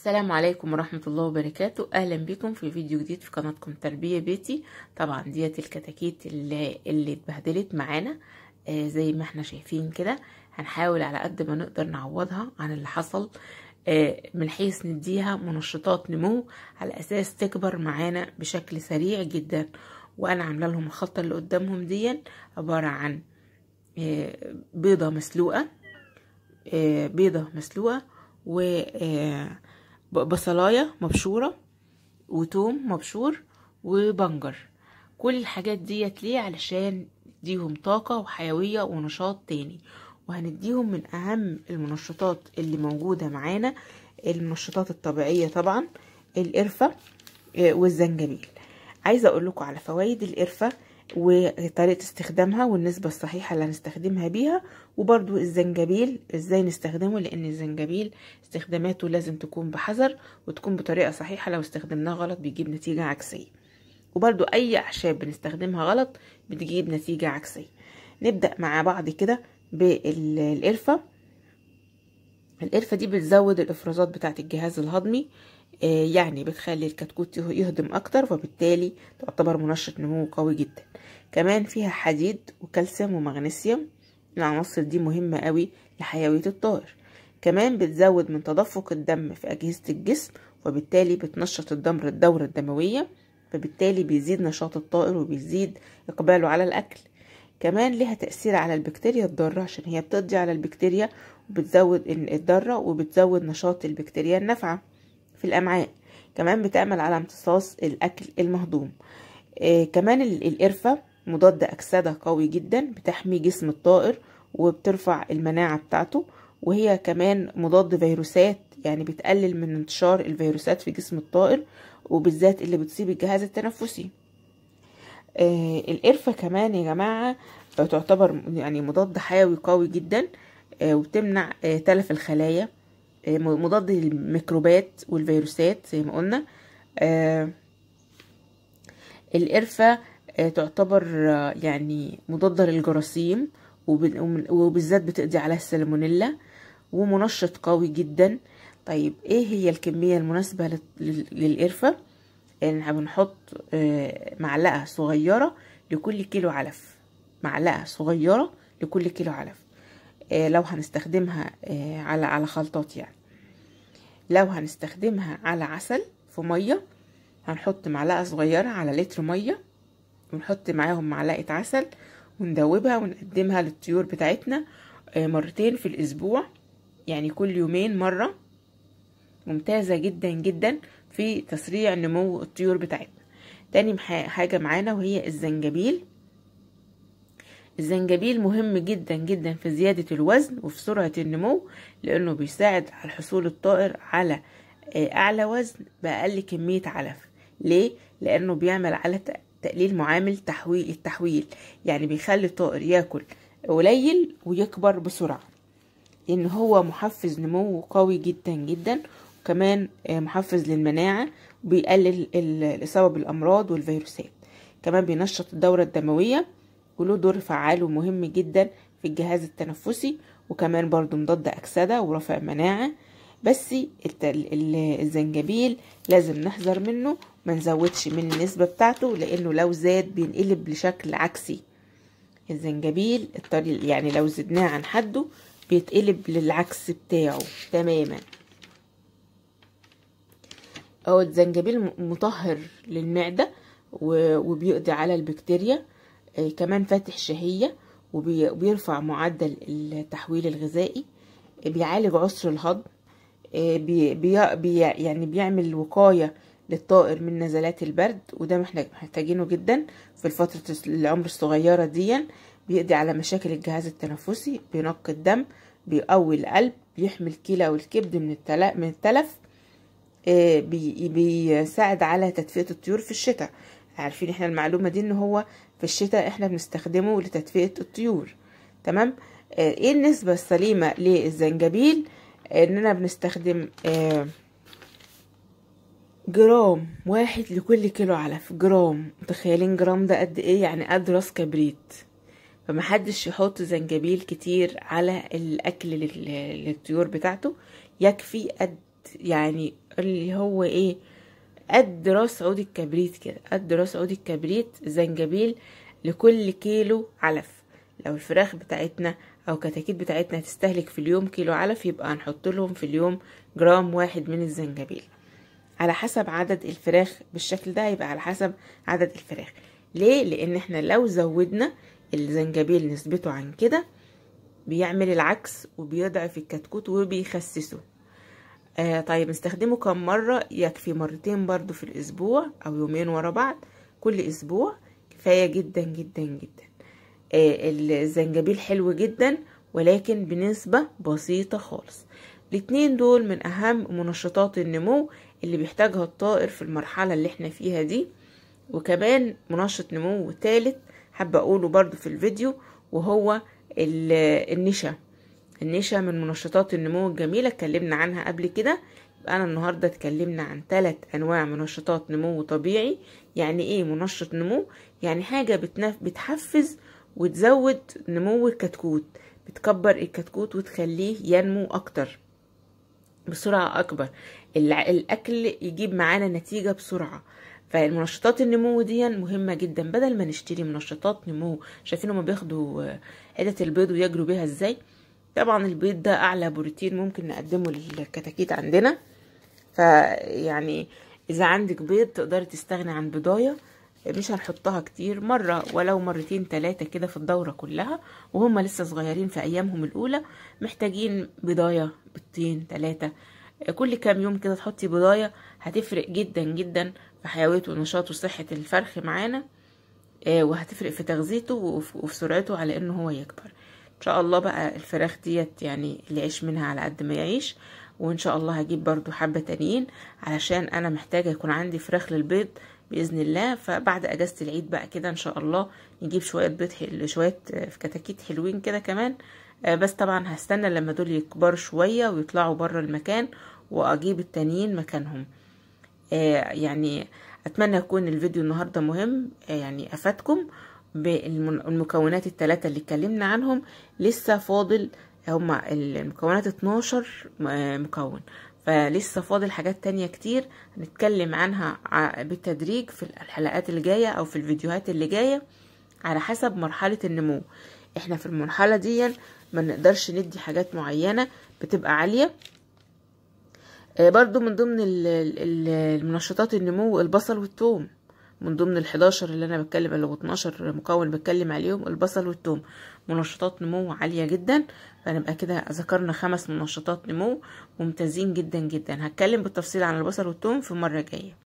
السلام عليكم ورحمة الله وبركاته أهلا بكم في فيديو جديد في قناتكم تربية بيتي طبعا ديت الكتاكيت اللي, اللي اتبهدلت معانا آه زي ما احنا شايفين كده هنحاول على قد ما نقدر نعوضها عن اللي حصل آه من حيث نديها منشطات نمو على أساس تكبر معانا بشكل سريع جدا وأنا عاملة لهم الخطة اللي قدامهم دي عبارة عن آه بيضة مسلوقة آه، بيضة مسلوقة و آه، بصلاية مبشورة وتوم مبشور وبنجر كل الحاجات ديت ليه علشان نديهم طاقة وحيوية ونشاط تاني وهنديهم من أهم المنشطات اللي موجودة معانا المنشطات الطبيعية طبعا القرفة آه، والزنجبيل عايزة أقول لكم على فوائد القرفة وطريقة استخدامها والنسبة الصحيحة اللي هنستخدمها بيها وبرضو الزنجبيل ازاي نستخدمه لان الزنجبيل استخداماته لازم تكون بحذر وتكون بطريقة صحيحة لو استخدمناه غلط بيجيب نتيجة عكسية وبرضو اي اعشاب بنستخدمها غلط بتجيب نتيجة عكسية نبدأ مع بعض كده بالقرفة القرفة دي بتزود الافرازات بتاعة الجهاز الهضمي آه، يعني بتخلي الكتكوت يهضم أكتر فبالتالي تعتبر منشط نمو قوي جدا كمان فيها حديد وكالسيوم ومغنيسيوم العناصر دي مهمة قوي لحيوية الطائر كمان بتزود من تدفق الدم في أجهزة الجسم وبالتالي بتنشط الدمر الدورة الدموية فبالتالي بيزيد نشاط الطائر وبيزيد إقباله على الأكل كمان لها تأثير على البكتيريا الضارة عشان هي بتقضي على البكتيريا وبتزود الضارة وبتزود نشاط البكتيريا النافعة في الأمعاء كمان بتعمل على امتصاص الأكل المهضوم آه كمان القرفة مضاد أكسدة قوي جدا بتحمي جسم الطائر وبترفع المناعة بتاعته وهي كمان مضاد فيروسات يعني بتقلل من انتشار الفيروسات في جسم الطائر وبالذات اللي بتصيب الجهاز التنفسي آه القرفة كمان يا جماعة تعتبر يعني مضاد حيوي قوي جدا آه وبتمنع آه تلف الخلايا آه، مضاد للميكروبات والفيروسات زي ما قلنا آه، القرفة آه، تعتبر يعني مضادة للجراثيم وبالذات بتقضي على السلمونيلا ومنشط قوي جدا طيب ايه هي الكمية المناسبة للقرفة يعني بنحط معلقة صغيرة لكل كيلو علف معلقة صغيرة لكل كيلو علف آه، لو هنستخدمها آه، على على خلطات يعني لو هنستخدمها على عسل في ميه هنحط معلقه صغيره على لتر ميه ونحط معاهم معلقه عسل وندوبها ونقدمها للطيور بتاعتنا آه، مرتين في الاسبوع يعني كل يومين مره ممتازه جدا جدا في تسريع نمو الطيور بتاعتنا تاني حاجه معانا وهي الزنجبيل الزنجبيل مهم جدا جدا في زيادة الوزن وفي سرعة النمو لأنه بيساعد على حصول الطائر على آه، أعلى وزن بأقل كمية علف ليه؟ لأنه بيعمل على تقليل معامل تحويل التحويل يعني بيخلي الطائر ياكل قليل ويكبر بسرعة إن هو محفز نمو قوي جدا جدا وكمان آه، محفز للمناعة وبيقلل الإصابة بالأمراض والفيروسات كمان بينشط الدورة الدموية وله دور فعال ومهم جدا في الجهاز التنفسي وكمان برضو مضاد أكسدة ورفع مناعة بس الزنجبيل لازم نحذر منه ما نزودش من النسبة بتاعته لأنه لو زاد بينقلب لشكل عكسي الزنجبيل يعني لو زدناه عن حده بيتقلب للعكس بتاعه تماما اهو الزنجبيل مطهر للمعدة وبيقضي على البكتيريا آه، كمان فاتح شهية وبيرفع معدل التحويل الغذائي بيعالج عسر الهضم آه، بي بي يعني بيعمل وقاية للطائر من نزلات البرد وده ما احنا محتاجينه جدا في الفترة العمر الصغيرة ديا بيقضي على مشاكل الجهاز التنفسي بينقي الدم بيقوي القلب بيحمي الكلى والكبد من التلف آه، بيساعد على تدفئة الطيور في الشتاء عارفين احنا المعلومة دي ان هو في الشتاء احنا بنستخدمه لتدفئة الطيور تمام آه، ايه النسبة السليمة للزنجبيل اننا بنستخدم آه، جرام واحد لكل كيلو علف جرام متخيلين جرام ده قد ايه يعني قد راس كبريت فمحدش يحط زنجبيل كتير على الاكل للطيور بتاعته يكفي قد يعني اللي هو ايه قد راس عود الكبريت كده قد راس عود الكبريت زنجبيل لكل كيلو علف لو الفراخ بتاعتنا او كتاكيت بتاعتنا تستهلك في اليوم كيلو علف يبقى هنحط لهم في اليوم جرام واحد من الزنجبيل على حسب عدد الفراخ بالشكل ده هيبقى على حسب عدد الفراخ ليه لان احنا لو زودنا الزنجبيل نسبته عن كده بيعمل العكس وبيضعف الكتكوت وبيخسسه آه طيب نستخدمه كم مرة يكفي مرتين برضو في الأسبوع أو يومين ورا بعض كل أسبوع كفاية جدا جدا جدا آه الزنجبيل حلو جدا ولكن بنسبة بسيطة خالص الاتنين دول من أهم منشطات النمو اللي بيحتاجها الطائر في المرحلة اللي احنا فيها دي وكمان منشط نمو تالت حابة أقوله برضو في الفيديو وهو النشا النشا من منشطات النمو الجميلة اتكلمنا عنها قبل كده يبقى أنا النهاردة اتكلمنا عن ثلاث أنواع منشطات نمو طبيعي يعني إيه منشط نمو؟ يعني حاجة بتنف... بتحفز وتزود نمو الكتكوت بتكبر الكتكوت وتخليه ينمو أكتر بسرعة أكبر الأكل يجيب معانا نتيجة بسرعة فالمنشطات النمو دي مهمة جدا بدل ما نشتري منشطات نمو شايفين هما بياخدوا عدة البيض ويجروا بيها ازاي طبعا البيض ده اعلى بروتين ممكن نقدمه للكتاكيت عندنا فيعني اذا عندك بيض تقدري تستغني عن بضايه مش هنحطها كتير مرة ولو مرتين تلاتة كده في الدورة كلها وهم لسه صغيرين في أيامهم الأولى محتاجين بضاية بطين تلاتة كل كام يوم كده تحطي بضاية هتفرق جدا جدا في حيويته ونشاطه وصحة الفرخ معانا آه، وهتفرق في تغذيته وفي سرعته على إنه هو يكبر ان شاء الله بقى الفراخ ديت يعني اللي يعيش منها على قد ما يعيش وان شاء الله هجيب برضو حبة تانيين علشان انا محتاجة يكون عندي فراخ للبيض باذن الله فبعد اجازة العيد بقى كده ان شاء الله نجيب شوية بيض حل شوية كتاكيت حلوين كده كمان آه، بس طبعا هستنى لما دول يكبروا شوية ويطلعوا بره المكان واجيب التانيين مكانهم آه، يعني اتمنى يكون الفيديو النهاردة مهم آه، يعني افادكم بالمكونات الثلاثة اللي اتكلمنا عنهم لسه فاضل هما المكونات 12 آه، مكون فلسه فاضل حاجات تانية كتير هنتكلم عنها بالتدريج في الحلقات اللي جاية او في الفيديوهات اللي جاية على حسب مرحلة النمو احنا في المرحلة دي ما نقدرش ندي حاجات معينة بتبقى عالية آه، برضو من ضمن المنشطات النمو البصل والثوم من ضمن ال11 اللي انا بتكلم اللي 12 مكون بتكلم عليهم البصل والثوم منشطات نمو عاليه جدا فنبقى كده ذكرنا خمس منشطات نمو ممتازين جدا جدا هتكلم بالتفصيل عن البصل والثوم في المره الجايه